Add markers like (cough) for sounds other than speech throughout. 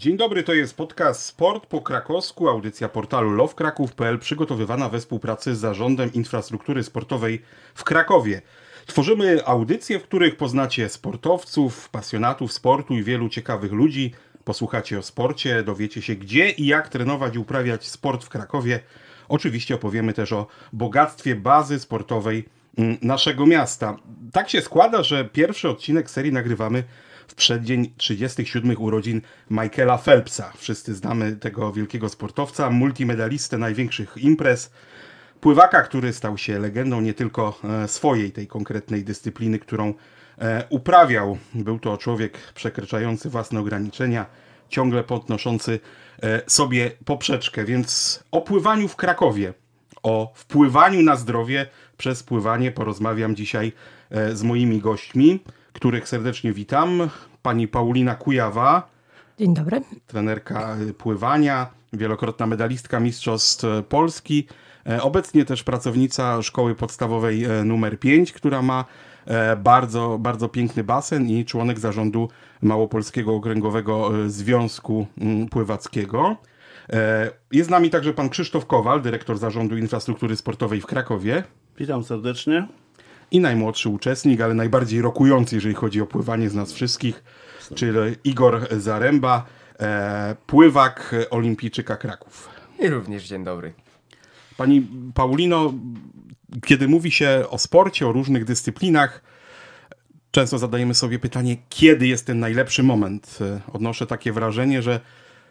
Dzień dobry, to jest podcast Sport po krakowsku, audycja portalu lovekraków.pl przygotowywana we współpracy z Zarządem Infrastruktury Sportowej w Krakowie. Tworzymy audycje, w których poznacie sportowców, pasjonatów sportu i wielu ciekawych ludzi. Posłuchacie o sporcie, dowiecie się gdzie i jak trenować i uprawiać sport w Krakowie. Oczywiście opowiemy też o bogactwie bazy sportowej mm, naszego miasta. Tak się składa, że pierwszy odcinek serii nagrywamy w przeddzień 37 urodzin Michaela Phelpsa. Wszyscy znamy tego wielkiego sportowca, multimedalistę największych imprez, pływaka, który stał się legendą nie tylko e, swojej, tej konkretnej dyscypliny, którą e, uprawiał. Był to człowiek przekraczający własne ograniczenia, ciągle podnoszący e, sobie poprzeczkę, więc o pływaniu w Krakowie, o wpływaniu na zdrowie przez pływanie porozmawiam dzisiaj z moimi gośćmi, których serdecznie witam pani Paulina Kujawa. Dzień dobry. Trenerka pływania, wielokrotna medalistka Mistrzostw Polski. E, obecnie też pracownica szkoły podstawowej e, numer 5, która ma e, bardzo, bardzo piękny basen i członek zarządu Małopolskiego Okręgowego Związku mm, Pływackiego. Jest z nami także pan Krzysztof Kowal, dyrektor zarządu infrastruktury sportowej w Krakowie. Witam serdecznie i najmłodszy uczestnik, ale najbardziej rokujący, jeżeli chodzi o pływanie z nas wszystkich, czyli Igor Zaręba, e, pływak olimpijczyka Kraków. I również dzień dobry. Pani Paulino, kiedy mówi się o sporcie, o różnych dyscyplinach, często zadajemy sobie pytanie, kiedy jest ten najlepszy moment. E, odnoszę takie wrażenie, że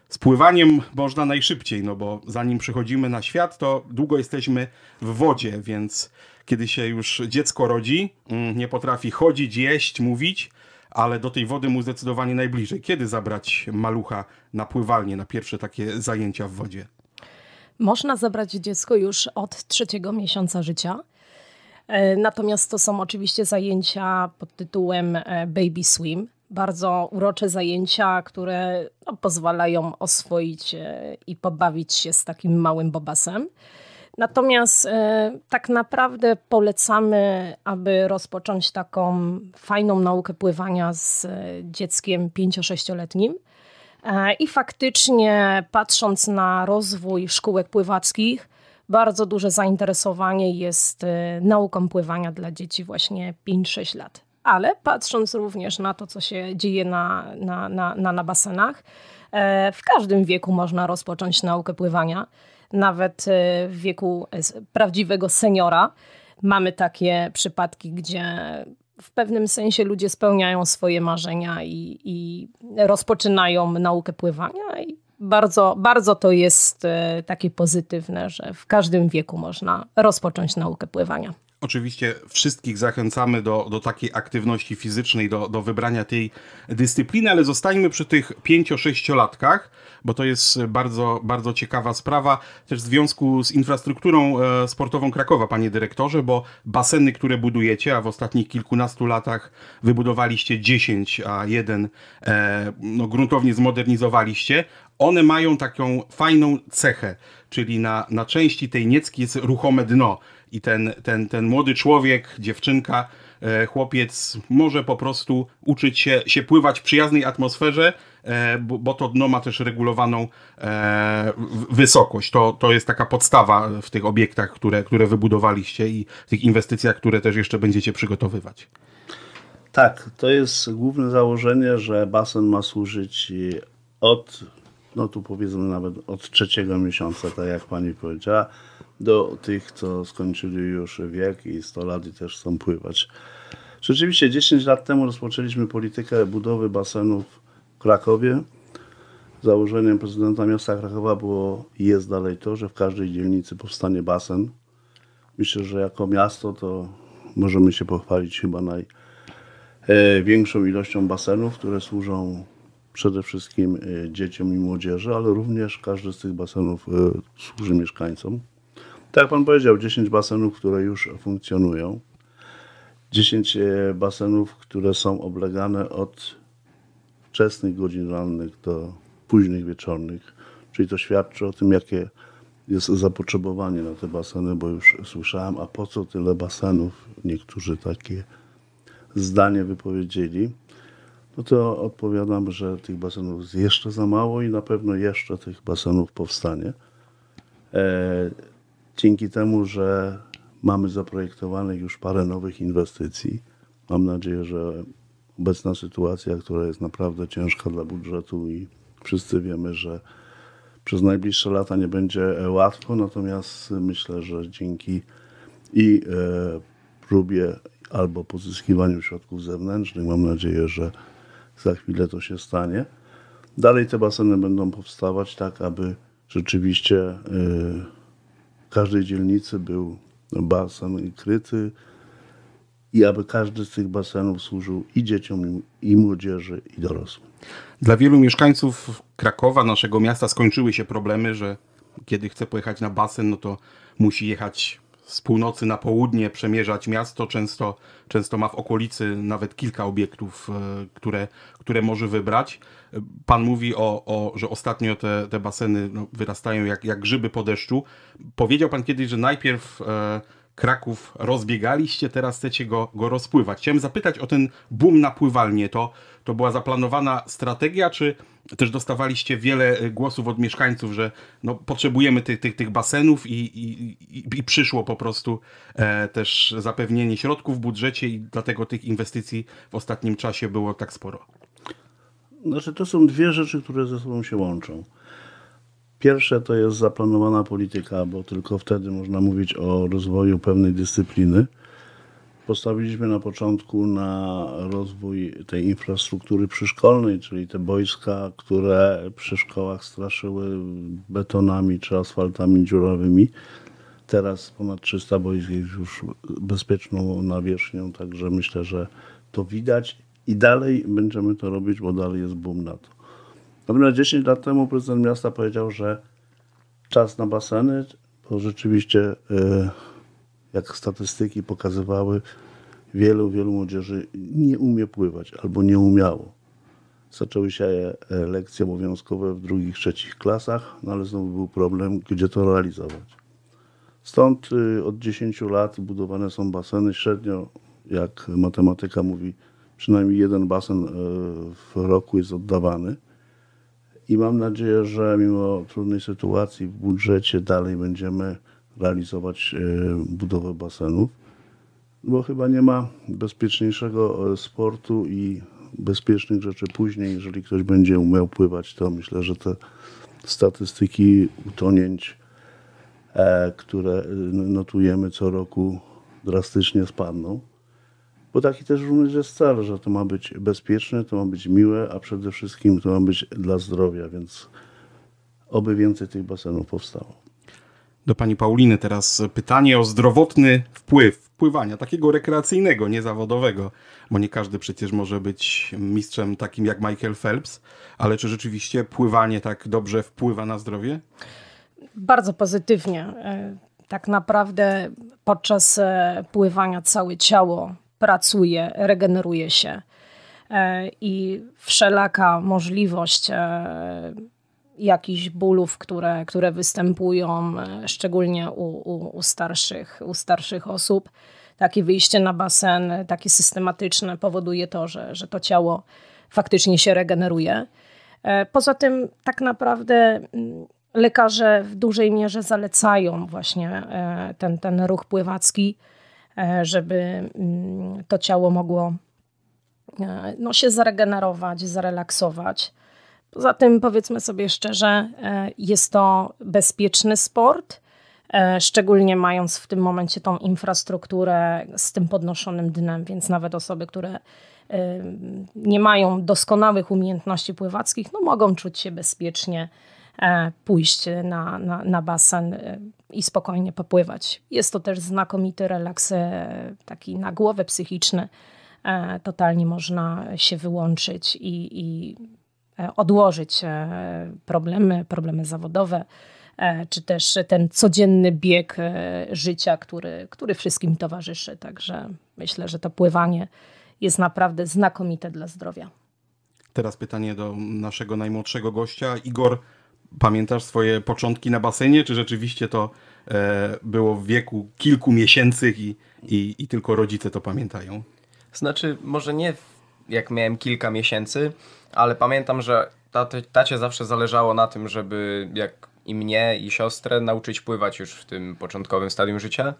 z pływaniem można najszybciej, no bo zanim przychodzimy na świat, to długo jesteśmy w wodzie, więc kiedy się już dziecko rodzi, mm, nie potrafi chodzić, jeść, mówić, ale do tej wody mu zdecydowanie najbliżej. Kiedy zabrać malucha na pływalnię, na pierwsze takie zajęcia w wodzie? Można zabrać dziecko już od trzeciego miesiąca życia. E, natomiast to są oczywiście zajęcia pod tytułem e, Baby Swim bardzo urocze zajęcia, które no, pozwalają oswoić e, i pobawić się z takim małym bobasem. Natomiast e, tak naprawdę polecamy, aby rozpocząć taką fajną naukę pływania z e, dzieckiem 5-6-letnim. E, I faktycznie, patrząc na rozwój szkółek pływackich, bardzo duże zainteresowanie jest e, nauką pływania dla dzieci właśnie 5-6 lat ale patrząc również na to, co się dzieje na, na, na, na, na basenach, e, w każdym wieku można rozpocząć naukę pływania, nawet e, w wieku e, prawdziwego seniora. Mamy takie przypadki, gdzie w pewnym sensie ludzie spełniają swoje marzenia i, i rozpoczynają naukę pływania. I bardzo, bardzo to jest takie pozytywne, że w każdym wieku można rozpocząć naukę pływania. Oczywiście wszystkich zachęcamy do, do takiej aktywności fizycznej, do, do wybrania tej dyscypliny, ale zostańmy przy tych 5-6-latkach bo to jest bardzo, bardzo ciekawa sprawa, też w związku z infrastrukturą e, sportową Krakowa, panie dyrektorze, bo baseny, które budujecie, a w ostatnich kilkunastu latach wybudowaliście 10, a jeden e, no, gruntownie zmodernizowaliście, one mają taką fajną cechę, czyli na, na części tej niecki jest ruchome dno i ten, ten, ten młody człowiek, dziewczynka, e, chłopiec może po prostu uczyć się, się pływać w przyjaznej atmosferze, E, bo to dno ma też regulowaną e, wysokość. To, to jest taka podstawa w tych obiektach, które, które wybudowaliście i w tych inwestycjach, które też jeszcze będziecie przygotowywać. Tak, to jest główne założenie, że basen ma służyć od, no tu powiedzmy nawet od trzeciego miesiąca, tak jak pani powiedziała, do tych, co skończyli już wiek i 100 lat i też chcą pływać. Rzeczywiście 10 lat temu rozpoczęliśmy politykę budowy basenów Krakowie. Założeniem prezydenta miasta Krakowa było i jest dalej to, że w każdej dzielnicy powstanie basen. Myślę, że jako miasto to możemy się pochwalić chyba największą e, ilością basenów, które służą przede wszystkim e, dzieciom i młodzieży, ale również każdy z tych basenów e, służy mieszkańcom. Tak jak pan powiedział, 10 basenów, które już funkcjonują. 10 basenów, które są oblegane od wczesnych godzin rannych do późnych wieczornych, czyli to świadczy o tym, jakie jest zapotrzebowanie na te baseny, bo już słyszałem, a po co tyle basenów? Niektórzy takie zdanie wypowiedzieli. No to odpowiadam, że tych basenów jest jeszcze za mało i na pewno jeszcze tych basenów powstanie. E, dzięki temu, że mamy zaprojektowanych już parę nowych inwestycji, mam nadzieję, że obecna sytuacja, która jest naprawdę ciężka dla budżetu i wszyscy wiemy, że przez najbliższe lata nie będzie e, łatwo, natomiast myślę, że dzięki i e, próbie albo pozyskiwaniu środków zewnętrznych, mam nadzieję, że za chwilę to się stanie. Dalej te baseny będą powstawać tak, aby rzeczywiście w e, każdej dzielnicy był basen kryty, i aby każdy z tych basenów służył i dzieciom, i młodzieży, i dorosłym. Dla wielu mieszkańców Krakowa, naszego miasta, skończyły się problemy, że kiedy chce pojechać na basen, no to musi jechać z północy na południe, przemierzać miasto. Często, często ma w okolicy nawet kilka obiektów, e, które, które może wybrać. Pan mówi, o, o, że ostatnio te, te baseny no, wyrastają jak, jak grzyby po deszczu. Powiedział pan kiedyś, że najpierw. E, Kraków rozbiegaliście, teraz chcecie go, go rozpływać. Chciałem zapytać o ten boom na pływalnie. To, to była zaplanowana strategia, czy też dostawaliście wiele e, głosów od mieszkańców, że no, potrzebujemy tych, tych, tych basenów i, i, i, i przyszło po prostu e, też zapewnienie środków w budżecie i dlatego tych inwestycji w ostatnim czasie było tak sporo? Znaczy, to są dwie rzeczy, które ze sobą się łączą. Pierwsze to jest zaplanowana polityka, bo tylko wtedy można mówić o rozwoju pewnej dyscypliny. Postawiliśmy na początku na rozwój tej infrastruktury przyszkolnej, czyli te boiska, które przy szkołach straszyły betonami czy asfaltami dziurawymi. Teraz ponad 300 boisk jest już bezpieczną nawierzchnią, także myślę, że to widać i dalej będziemy to robić, bo dalej jest boom na to. W no, 10 lat temu prezydent miasta powiedział, że czas na baseny, bo rzeczywiście, e, jak statystyki pokazywały, wielu, wielu młodzieży nie umie pływać albo nie umiało. Zaczęły się e, lekcje obowiązkowe w drugich, trzecich klasach, no ale znowu był problem, gdzie to realizować. Stąd e, od 10 lat budowane są baseny średnio, jak matematyka mówi, przynajmniej jeden basen w roku jest oddawany i mam nadzieję, że mimo trudnej sytuacji w budżecie dalej będziemy realizować e, budowę basenów, bo chyba nie ma bezpieczniejszego e, sportu i bezpiecznych rzeczy później. Jeżeli ktoś będzie umiał pływać, to myślę, że te statystyki utonięć, e, które notujemy co roku, drastycznie spadną. Bo taki też również jest cel, że to ma być bezpieczne, to ma być miłe, a przede wszystkim to ma być dla zdrowia, więc oby więcej tych basenów powstało. Do pani Pauliny teraz pytanie o zdrowotny wpływ pływania, takiego rekreacyjnego, niezawodowego, bo nie każdy przecież może być mistrzem takim jak Michael Phelps, ale czy rzeczywiście pływanie tak dobrze wpływa na zdrowie? Bardzo pozytywnie. E, tak naprawdę podczas e, pływania całe ciało pracuje, regeneruje się. E, I wszelaka możliwość e, jakichś bólów, które, które występują, e, szczególnie u, u, u, starszych, u starszych osób. Takie wyjście na basen, takie systematyczne, powoduje to, że, że to ciało faktycznie się regeneruje. Poza tym, tak naprawdę mm, lekarze w dużej mierze zalecają właśnie ten, ten ruch pływacki E, żeby mm, to ciało mogło e, no, się zregenerować, zrelaksować. Poza tym, powiedzmy sobie szczerze, e, jest to bezpieczny sport, szczególnie mając w tym momencie tą infrastrukturę z tym podnoszonym dnem, więc nawet osoby, które nie mają doskonałych umiejętności pływackich, no mogą czuć się bezpiecznie, pójść na, na, na basen i spokojnie popływać. Jest to też znakomity relaks e, taki na głowę psychiczny. E, totalnie można się wyłączyć i, i e, odłożyć problemy, problemy zawodowe, czy też ten codzienny bieg życia, który, który wszystkim towarzyszy. Także myślę, że to pływanie jest naprawdę znakomite dla zdrowia. Teraz pytanie do naszego najmłodszego gościa. Igor, pamiętasz swoje początki na basenie, czy rzeczywiście to e, było w wieku kilku miesięcy i, i, i tylko rodzice to pamiętają? Znaczy, może nie jak miałem kilka miesięcy, ale pamiętam, że tacie zawsze zależało na tym, żeby jak i mnie, i siostrę nauczyć pływać już w tym początkowym stadium życia.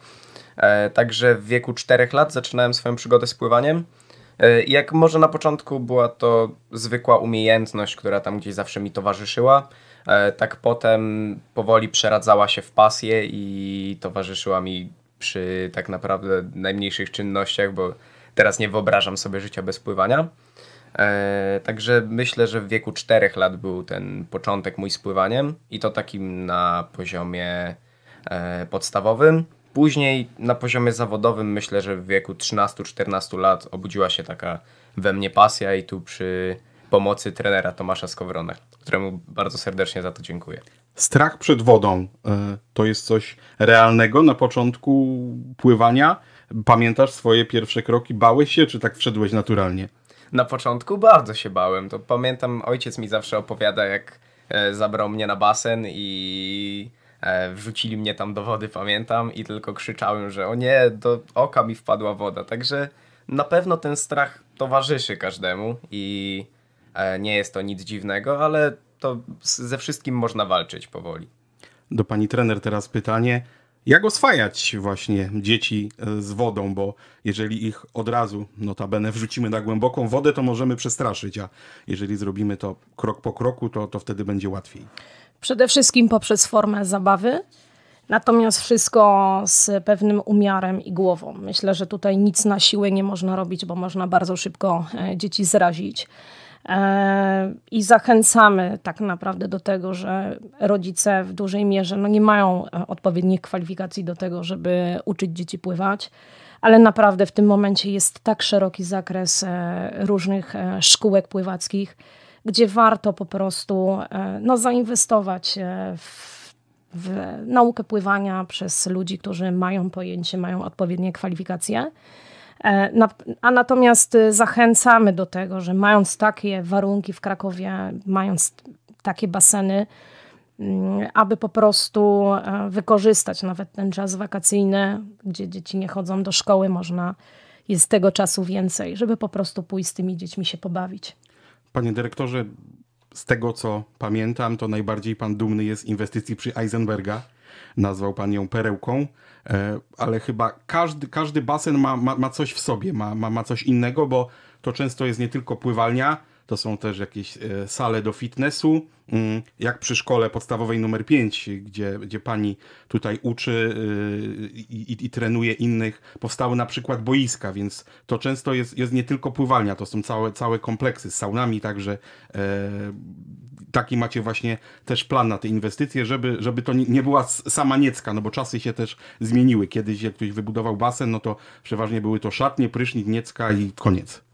E, także w wieku czterech lat zaczynałem swoją przygodę z pływaniem. E, jak może na początku była to zwykła umiejętność, która tam gdzieś zawsze mi towarzyszyła, E, tak potem powoli przeradzała się w pasję i towarzyszyła mi przy tak naprawdę najmniejszych czynnościach, bo teraz nie wyobrażam sobie życia bez pływania. E, także myślę, że w wieku 4 lat był ten początek mój spływaniem i to takim na poziomie e, podstawowym. Później na poziomie zawodowym myślę, że w wieku 13-14 lat obudziła się taka we mnie pasja i tu przy pomocy trenera Tomasza Skowrona, któremu bardzo serdecznie za to dziękuję. Strach przed wodą e, to jest coś realnego na początku pływania. Pamiętasz swoje pierwsze kroki? Bałeś się, czy tak wszedłeś naturalnie? Na początku bardzo się bałem. To pamiętam, ojciec mi zawsze opowiada, jak e, zabrał mnie na basen i e, wrzucili mnie tam do wody, pamiętam, i tylko krzyczałem, że o nie, do oka mi wpadła woda. Także na pewno ten strach towarzyszy każdemu i E, nie jest to nic dziwnego, ale to ze wszystkim można walczyć powoli. Do pani trener teraz pytanie. Jak oswajać właśnie dzieci e, z wodą, bo jeżeli ich od razu, notabene, wrzucimy na głęboką wodę, to możemy przestraszyć, a jeżeli zrobimy to krok po kroku, to, to wtedy będzie łatwiej. Przede wszystkim poprzez formę zabawy, natomiast wszystko z pewnym umiarem i głową. Myślę, że tutaj nic na siłę nie można robić, bo można bardzo szybko e, dzieci zrazić. E, I zachęcamy tak naprawdę do tego, że rodzice w dużej mierze no, nie mają e, odpowiednich kwalifikacji do tego, żeby uczyć dzieci pływać, ale naprawdę w tym momencie jest tak szeroki zakres e, różnych szkółek pływackich, gdzie warto po prostu no, zainwestować w w naukę pływania przez ludzi, którzy mają pojęcie, mają odpowiednie kwalifikacje. E, a natomiast y, zachęcamy do tego, że mając takie warunki w Krakowie, mając takie baseny, mm, aby po prostu e, wykorzystać nawet ten czas wakacyjny, gdzie dzieci nie chodzą do szkoły, można jest tego czasu więcej, żeby po prostu pójść z tymi dziećmi się pobawić. Panie dyrektorze, z tego co pamiętam, to najbardziej pan dumny jest z inwestycji przy Eisenberga nazwał pan ją perełką, e, ale chyba każdy, każdy basen ma, ma, ma coś w sobie, ma, ma, ma coś innego, bo to często jest nie tylko pływalnia, to są też jakieś e, sale do fitnessu, mm, jak przy szkole podstawowej numer 5, gdzie, gdzie pani tutaj uczy e, i, i, i trenuje innych, powstały na przykład boiska, więc to często jest, jest nie tylko pływalnia, to są całe, całe kompleksy z saunami, także e, taki macie właśnie też plan na te inwestycje, żeby, żeby to nie była sama niecka, no bo czasy się też zmieniły. Kiedyś jak ktoś wybudował basen, no to przeważnie były to szatnie, prysznic, niecka i koniec.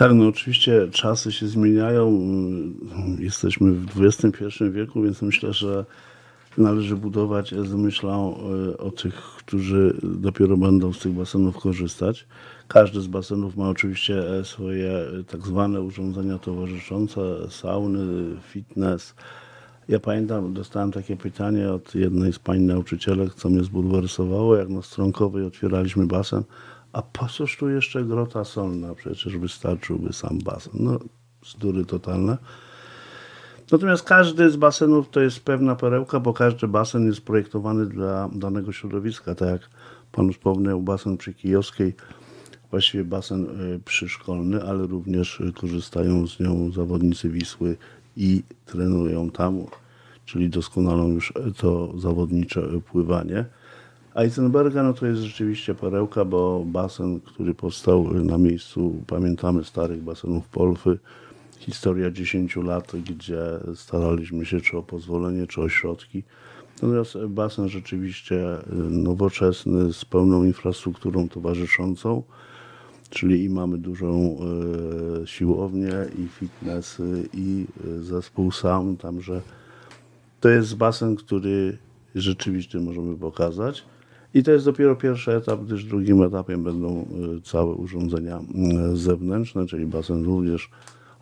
Tak, no oczywiście czasy się zmieniają. Jesteśmy w XXI wieku, więc myślę, że należy budować z myślą e, o tych, którzy dopiero będą z tych basenów korzystać. Każdy z basenów ma oczywiście e, swoje e, tak zwane urządzenia towarzyszące, sauny, fitness. Ja pamiętam, dostałem takie pytanie od jednej z pań nauczycielek, co mnie zbulwersowało, jak na Stronkowej otwieraliśmy basen, a po coż tu jeszcze grota solna? Przecież wystarczyłby sam basen. No, zdury totalne. Natomiast każdy z basenów to jest pewna perełka, bo każdy basen jest projektowany dla danego środowiska. Tak jak pan wspomniał, basen przy Kijowskiej, właściwie basen e, przyszkolny, ale również e, korzystają z nią zawodnicy Wisły i trenują tam, czyli doskonalą już e, to zawodnicze pływanie. Eisenberga, no to jest rzeczywiście perełka, bo basen, który powstał na miejscu, pamiętamy starych basenów Polfy, historia 10 lat, gdzie staraliśmy się czy o pozwolenie, czy o środki. Natomiast basen rzeczywiście y, nowoczesny, z pełną infrastrukturą towarzyszącą, czyli i mamy dużą y, siłownię, i fitness, i y, zespół sam, tamże to jest basen, który rzeczywiście możemy pokazać. I to jest dopiero pierwszy etap, gdyż drugim etapem będą e, całe urządzenia e, zewnętrzne, czyli basen również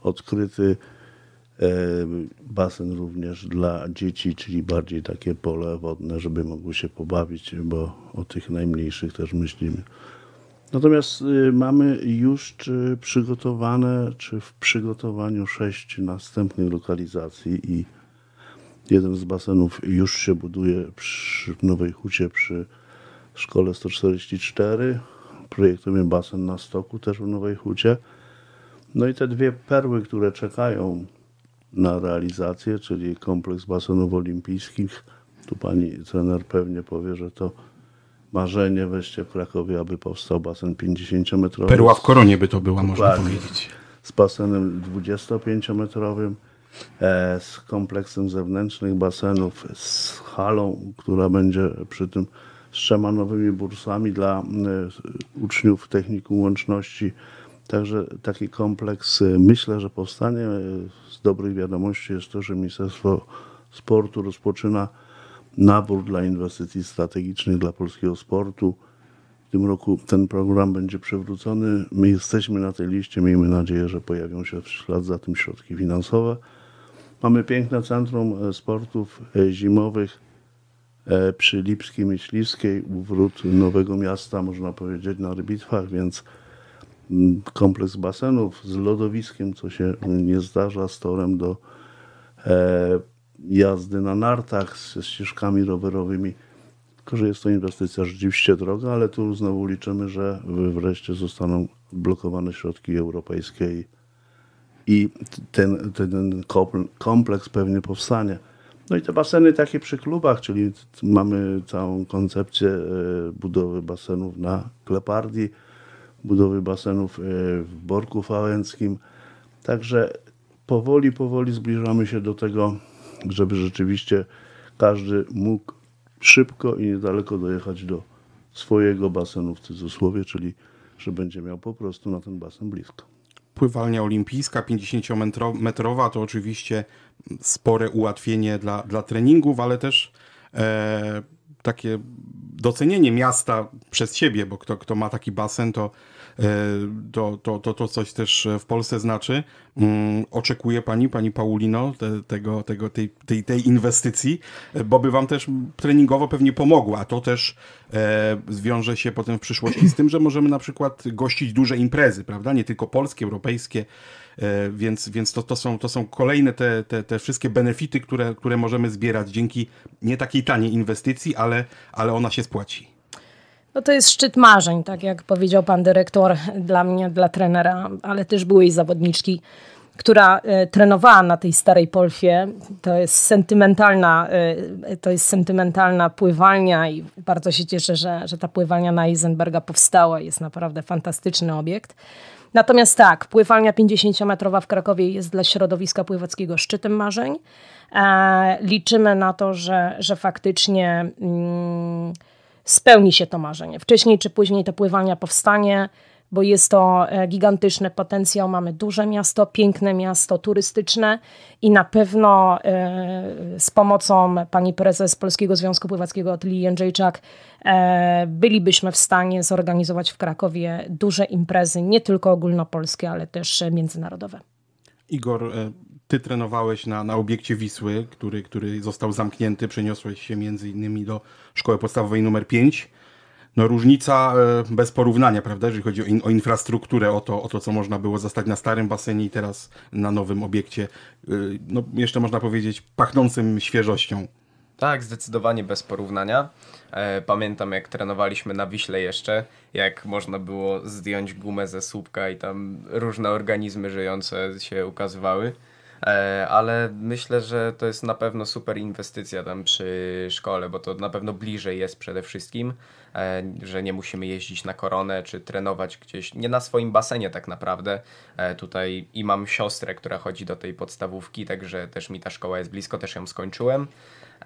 odkryty, e, basen również dla dzieci, czyli bardziej takie pole wodne, żeby mogły się pobawić, bo o tych najmniejszych też myślimy. Natomiast mamy już przygotowane, czy w przygotowaniu sześć następnych lokalizacji i jeden z basenów już się buduje przy Nowej Hucie przy Szkole 144, projektujemy basen na Stoku, też w Nowej Hucie. No i te dwie perły, które czekają na realizację, czyli kompleks basenów olimpijskich. Tu pani trener pewnie powie, że to marzenie wejście w Krakowie, aby powstał basen 50-metrowy. Perła w koronie by to była, Dokładnie. można powiedzieć. Z basenem 25-metrowym, e, z kompleksem zewnętrznych basenów, z halą, która będzie przy tym trzema nowymi bursami dla e, uczniów technikum łączności. Także taki kompleks e, myślę, że powstanie. E, z dobrych wiadomości jest to, że Ministerstwo Sportu rozpoczyna nabór dla inwestycji strategicznych dla polskiego sportu. W tym roku ten program będzie przywrócony. My jesteśmy na tej liście. Miejmy nadzieję, że pojawią się w ślad za tym środki finansowe. Mamy piękne centrum sportów zimowych E, przy Lipskiej Myśliwskiej, u wrót Nowego Miasta, można powiedzieć, na rybitwach, więc mm, kompleks basenów z lodowiskiem, co się mm, nie zdarza, z torem do e, jazdy na nartach, ze ścieżkami rowerowymi. Tylko, że jest to inwestycja rzeczywiście droga, ale tu znowu liczymy, że wreszcie zostaną blokowane środki europejskie i ten, ten kompleks pewnie powstanie. No i te baseny takie przy klubach, czyli mamy całą koncepcję e, budowy basenów na Klepardii, budowy basenów e, w Borku Fałęckim. Także powoli, powoli zbliżamy się do tego, żeby rzeczywiście każdy mógł szybko i niedaleko dojechać do swojego basenu w cudzysłowie, czyli że będzie miał po prostu na ten basen blisko. Pływalnia olimpijska 50-metrowa to oczywiście spore ułatwienie dla, dla treningów, ale też e, takie docenienie miasta przez siebie, bo kto, kto ma taki basen, to E, to, to, to, to coś też e, w Polsce znaczy. Mm, oczekuje pani, pani Paulino, te, tego, tego, tej, tej, tej inwestycji, e, bo by wam też treningowo pewnie pomogła. To też zwiąże się potem w przyszłości z tym, że możemy na przykład gościć duże imprezy, prawda? Nie tylko polskie, europejskie więc, więc to, to, są, to są kolejne te, te, te wszystkie benefity, które, które możemy zbierać dzięki nie takiej taniej inwestycji, ale, ale ona się spłaci. No to jest szczyt marzeń, tak jak powiedział pan dyrektor dla mnie, dla trenera, ale też byłej zawodniczki, która e, trenowała na tej starej Polfie. To jest sentymentalna, e, to jest sentymentalna pływalnia i bardzo się cieszę, że, że ta pływalnia na Eisenberga powstała. Jest naprawdę fantastyczny obiekt. Natomiast tak, pływalnia 50-metrowa w Krakowie jest dla środowiska pływackiego szczytem marzeń. E, liczymy na to, że, że faktycznie... Mm, spełni się to marzenie. Wcześniej czy później to pływania powstanie, bo jest to e, gigantyczny potencjał. Mamy duże miasto, piękne miasto, turystyczne i na pewno e, z pomocą pani prezes Polskiego Związku Pływackiego Otylii Jędrzejczak e, bylibyśmy w stanie zorganizować w Krakowie duże imprezy, nie tylko ogólnopolskie, ale też międzynarodowe. Igor, ty trenowałeś na, na obiekcie Wisły, który, który został zamknięty, przeniosłeś się między innymi do szkoły podstawowej numer 5. No różnica e, bez porównania, prawda, jeżeli chodzi o, in, o, infrastrukturę, o to, o to, co można było zostać na starym basenie i teraz na nowym obiekcie, e, no jeszcze można powiedzieć pachnącym świeżością. Tak, zdecydowanie bez porównania. E, pamiętam jak trenowaliśmy na Wiśle jeszcze, jak można było zdjąć gumę ze słupka i tam różne organizmy żyjące się ukazywały. E, ale myślę, że to jest na pewno super inwestycja tam przy szkole, bo to na pewno bliżej jest przede wszystkim, e, że nie musimy jeździć na koronę czy trenować gdzieś, nie na swoim basenie tak naprawdę. E, tutaj i mam siostrę, która chodzi do tej podstawówki, także też mi ta szkoła jest blisko, też ją skończyłem.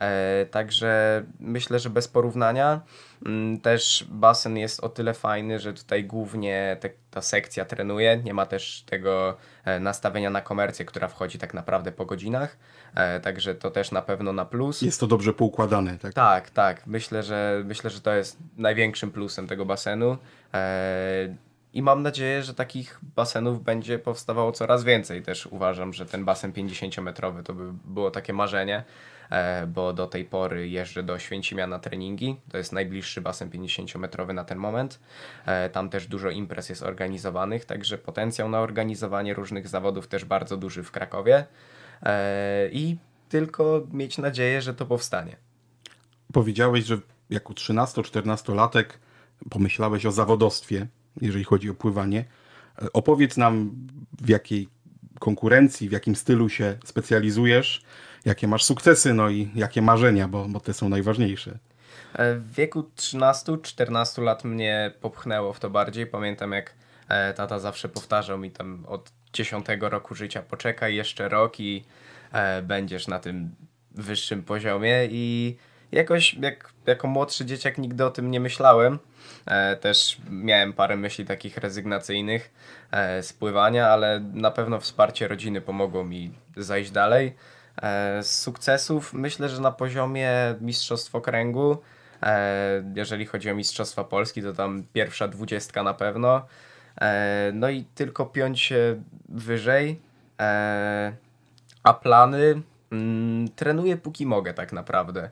E, także myślę, że bez porównania. Mm, też basen jest o tyle fajny, że tutaj głównie te, ta sekcja trenuje. Nie ma też tego e, nastawienia na komercję, która wchodzi tak naprawdę po godzinach. E, także to też na pewno na plus. Jest to dobrze poukładane, tak? Tak, tak. Myślę, że, myślę, że to jest największym plusem tego basenu. I mam nadzieję, że takich basenów będzie powstawało coraz więcej. Też uważam, że ten basen 50-metrowy to by było takie marzenie, E, bo do tej pory jeżdżę do Święcimia na treningi. To jest najbliższy basen 50-metrowy na ten moment. E, tam też dużo imprez jest organizowanych, także potencjał na organizowanie różnych zawodów też bardzo duży w Krakowie. E, I tylko mieć nadzieję, że to powstanie. Powiedziałeś, że jako 13-14-latek pomyślałeś o zawodostwie, jeżeli chodzi o pływanie. Opowiedz nam, w jakiej konkurencji, w jakim stylu się specjalizujesz jakie masz sukcesy, no i jakie marzenia, bo, bo te są najważniejsze. E, w wieku 13-14 lat mnie popchnęło w to bardziej. Pamiętam, jak e, tata zawsze powtarzał mi tam od 10 roku życia: poczekaj jeszcze rok i e, będziesz na tym wyższym poziomie. I jakoś jak, jako młodszy dzieciak nigdy o tym nie myślałem. też miałem parę myśli takich rezygnacyjnych spływania, z pływania, ale na pewno wsparcie rodziny pomogło mi zajść dalej. E, z sukcesów myślę, że na poziomie Mistrzostw Okręgu, e, jeżeli chodzi o Mistrzostwa Polski, to tam pierwsza dwudziestka na pewno. E, no i tylko piąć wyżej. A plany mm, trenuję póki mogę tak naprawdę.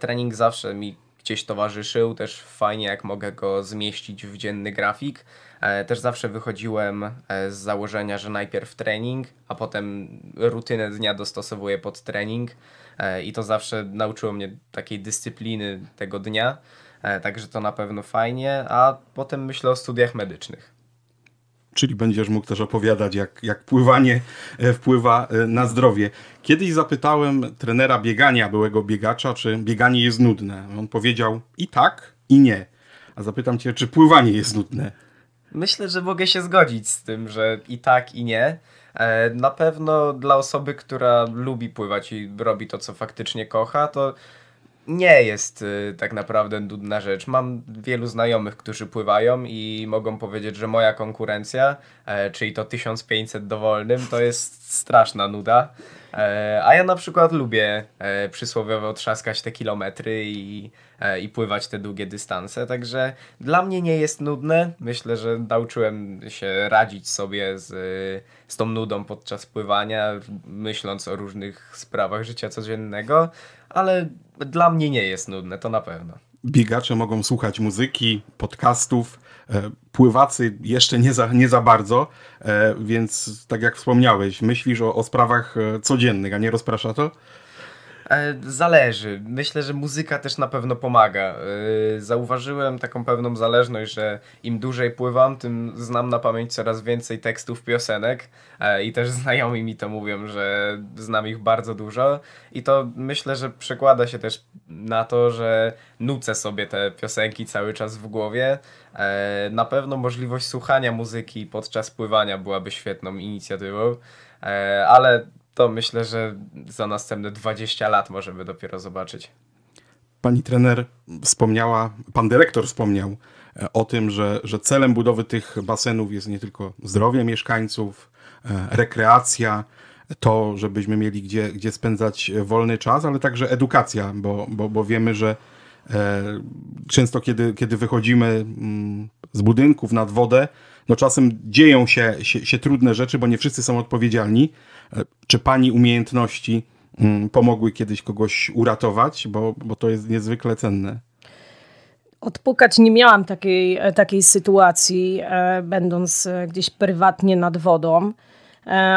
Trening zawsze mi gdzieś towarzyszył. Też fajnie, jak mogę go zmieścić w dzienny grafik. E, też zawsze wychodziłem e, z założenia, że najpierw trening, a potem rutynę dnia dostosowuję pod trening e, i to zawsze nauczyło mnie takiej dyscypliny tego dnia, także to na pewno fajnie, a potem myślę o studiach medycznych czyli będziesz mógł też opowiadać, jak, jak pływanie e, wpływa e, na zdrowie. Kiedyś zapytałem trenera biegania, byłego biegacza, czy bieganie jest nudne. On powiedział i tak, i nie. A zapytam cię, czy pływanie jest nudne? Myślę, że mogę się zgodzić z tym, że i tak, i nie. E, na pewno dla osoby, która lubi pływać i robi to, co faktycznie kocha, to nie jest y, tak naprawdę nudna rzecz. Mam wielu znajomych, którzy pływają i mogą powiedzieć, że moja konkurencja, e, czyli to 1500 dowolnym, to jest straszna nuda. E, a ja na przykład lubię e, przysłowiowo trzaskać te kilometry i, e, i pływać te długie dystanse, także dla mnie nie jest nudne. Myślę, że nauczyłem się radzić sobie z, z tą nudą podczas pływania, myśląc o różnych sprawach życia codziennego ale dla mnie nie jest nudne, to na pewno. Biegacze mogą słuchać muzyki, podcastów, e, pływacy jeszcze nie za, nie za bardzo, e, więc tak jak wspomniałeś, myślisz o, o sprawach e, codziennych, a nie rozprasza to? E, zależy. Myślę, że muzyka też na pewno pomaga. E, zauważyłem taką pewną zależność, że im dłużej pływam, tym znam na pamięć coraz więcej tekstów piosenek e, i też (laughs) znajomi mi to mówią, że znam ich bardzo dużo i to myślę, że przekłada się też na to, że nucę sobie te piosenki cały czas w głowie. Na pewno możliwość słuchania muzyki podczas pływania byłaby świetną inicjatywą ale to myślę, że za następne 20 lat możemy dopiero zobaczyć. Pani trener wspomniała, pan dyrektor wspomniał e, o tym, że, że celem budowy tych basenów jest nie tylko zdrowie mieszkańców, e, rekreacja, to, żebyśmy mieli gdzie, gdzie spędzać e, wolny czas, ale także edukacja, bo, bo, bo wiemy, że często kiedy, kiedy wychodzimy mm, z budynków nad wodę, no czasem dzieją się, się, się trudne rzeczy, bo nie wszyscy są odpowiedzialni, E, czy pani umiejętności mm, pomogły kiedyś kogoś uratować? Bo, bo to jest niezwykle cenne. Odpukać nie miałam takiej, e, takiej sytuacji, e, będąc gdzieś prywatnie nad wodą.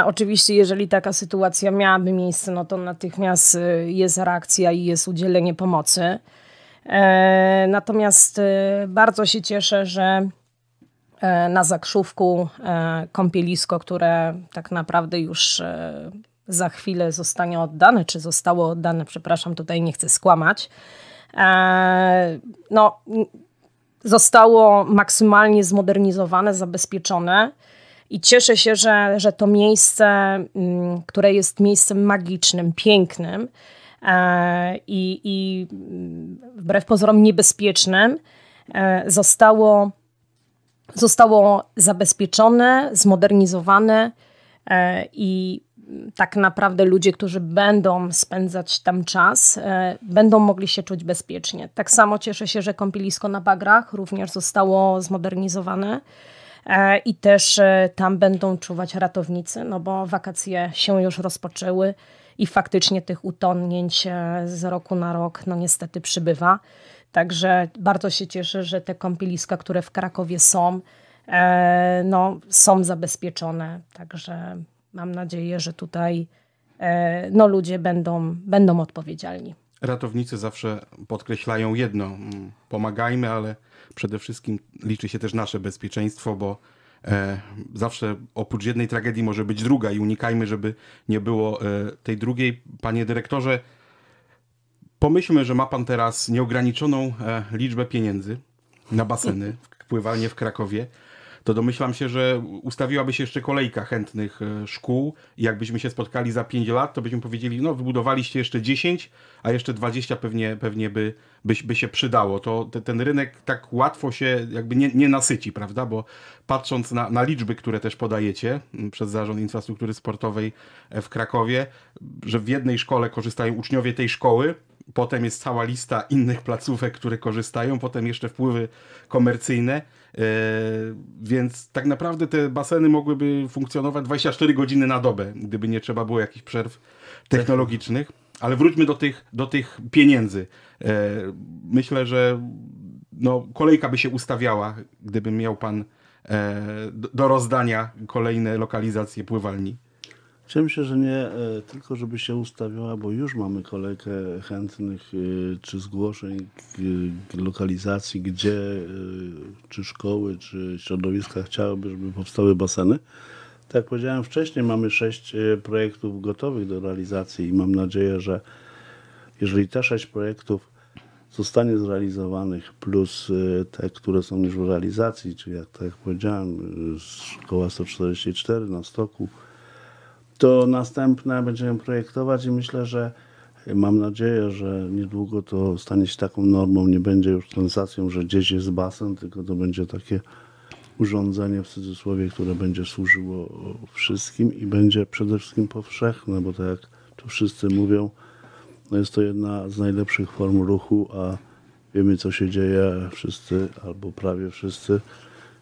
Oczywiście, jeżeli taka sytuacja miałaby miejsce, no to natychmiast jest reakcja i jest udzielenie pomocy. Natomiast bardzo się cieszę, że E, na Zakrzówku e, kąpielisko, które tak naprawdę już e, za chwilę zostanie oddane, czy zostało oddane, przepraszam, tutaj nie chcę skłamać. No, zostało maksymalnie zmodernizowane, zabezpieczone. I cieszę się, że, że to miejsce, mm, które jest miejscem magicznym, pięknym i, i mm, wbrew pozorom niebezpiecznym, zostało zostało zabezpieczone, zmodernizowane e, i tak naprawdę ludzie, którzy będą spędzać tam czas, e, będą mogli się czuć bezpiecznie. Tak samo cieszę się, że kąpielisko na bagrach również zostało zmodernizowane e, i też tam będą czuwać ratownicy, no bo wakacje się już rozpoczęły i faktycznie tych utonięć z roku na rok no niestety przybywa. Także bardzo się cieszę, że te kąpieliska, które w Krakowie są, e, no, są zabezpieczone. Także mam nadzieję, że tutaj e, no, ludzie będą, będą odpowiedzialni. Ratownicy zawsze podkreślają jedno: mm, pomagajmy, ale przede wszystkim liczy się też nasze bezpieczeństwo, bo e, zawsze oprócz jednej tragedii może być druga i unikajmy, żeby nie było e, tej drugiej. Panie dyrektorze, Pomyślmy, że ma pan teraz nieograniczoną e, liczbę pieniędzy na baseny, pływalnie w Krakowie to domyślam się, że ustawiłaby się jeszcze kolejka chętnych e, szkół i jakbyśmy się spotkali za 5 lat, to byśmy powiedzieli, no wybudowaliście jeszcze 10, a jeszcze 20 pewnie, pewnie by, by, by się przydało. To te, ten rynek tak łatwo się jakby nie, nie nasyci, prawda? Bo patrząc na, na, liczby, które też podajecie przez Zarząd Infrastruktury Sportowej e, w Krakowie, że w jednej szkole korzystają uczniowie tej szkoły, potem jest cała lista innych placówek, które korzystają, potem jeszcze wpływy komercyjne, e, więc tak naprawdę te baseny mogłyby funkcjonować 24 godziny na dobę, gdyby nie trzeba było jakichś przerw technologicznych. Ale wróćmy do tych, do tych pieniędzy. E, myślę, że no, kolejka by się ustawiała, gdyby miał pan e, do rozdania kolejne lokalizacje pływalni. Chciałem się, że nie e, tylko, żeby się ustawiała, bo już mamy kolejkę chętnych e, czy zgłoszeń lokalizacji, gdzie e, czy szkoły, czy środowiska chciałyby, żeby powstały baseny. Tak jak powiedziałem wcześniej, mamy sześć projektów gotowych do realizacji i mam nadzieję, że jeżeli te sześć projektów zostanie zrealizowanych, plus te, które są już w realizacji, czyli jak, tak jak powiedziałem, Szkoła 144 na Stoku, to następne będziemy projektować i myślę, że mam nadzieję, że niedługo to stanie się taką normą, nie będzie już sensacją, że gdzieś jest basen, tylko to będzie takie urządzenie w cudzysłowie, które będzie służyło wszystkim i będzie przede wszystkim powszechne, bo tak jak tu wszyscy mówią, no jest to jedna z najlepszych form ruchu, a wiemy co się dzieje, wszyscy albo prawie wszyscy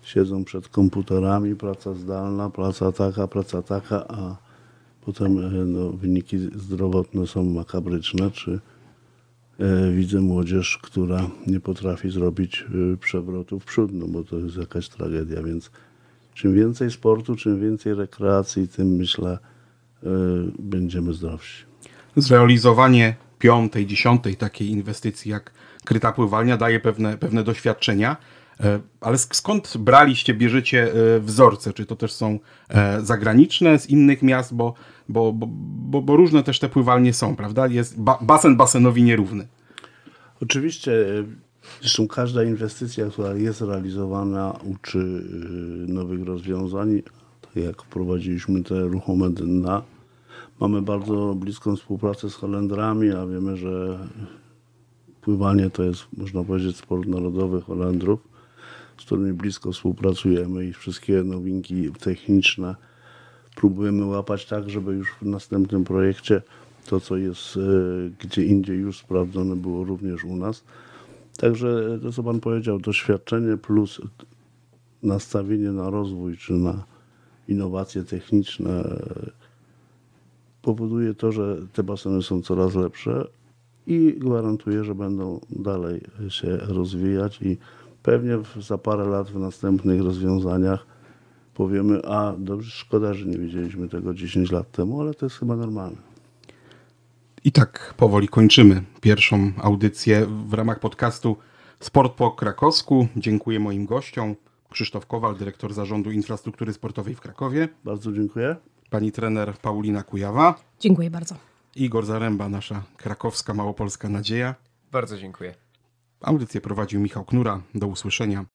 siedzą przed komputerami, praca zdalna, praca taka, praca taka, a potem e, no, wyniki zdrowotne są makabryczne, czy e, widzę młodzież, która nie potrafi zrobić e, przewrotu w przód, no bo to jest jakaś tragedia, więc czym więcej sportu, czym więcej rekreacji, tym myślę będziemy zdrowsi. Zrealizowanie piątej, dziesiątej takiej inwestycji jak kryta pływalnia daje pewne, pewne doświadczenia. E, ale skąd braliście, bierzecie e, wzorce? Czy to też są e, zagraniczne, z innych miast? Bo, bo, bo, bo różne też te pływalnie są, prawda? Jest basen basenowi nierówny. Oczywiście Zresztą każda inwestycja, która jest realizowana, uczy nowych rozwiązań. Tak jak wprowadziliśmy te ruchome dna, mamy bardzo bliską współpracę z Holendrami, a wiemy, że pływanie to jest, można powiedzieć, sport narodowy Holendrów z którymi blisko współpracujemy i wszystkie nowinki techniczne próbujemy łapać tak, żeby już w następnym projekcie to, co jest e, gdzie indziej już sprawdzone, było również u nas. Także to, co Pan powiedział, doświadczenie plus nastawienie na rozwój czy na innowacje techniczne e, powoduje to, że te baseny są coraz lepsze i gwarantuje, że będą dalej się rozwijać i pewnie za parę lat w następnych rozwiązaniach powiemy, a dobrze, szkoda, że nie widzieliśmy tego 10 lat temu, ale to jest chyba normalne. I tak powoli kończymy pierwszą audycję w ramach podcastu Sport po krakowsku. Dziękuję moim gościom. Krzysztof Kowal, dyrektor zarządu infrastruktury sportowej w Krakowie. Bardzo dziękuję. Pani trener Paulina Kujawa. Dziękuję bardzo. Igor Zaręba, nasza krakowska, małopolska nadzieja. Bardzo dziękuję. Audycję prowadził Michał Knura. Do usłyszenia.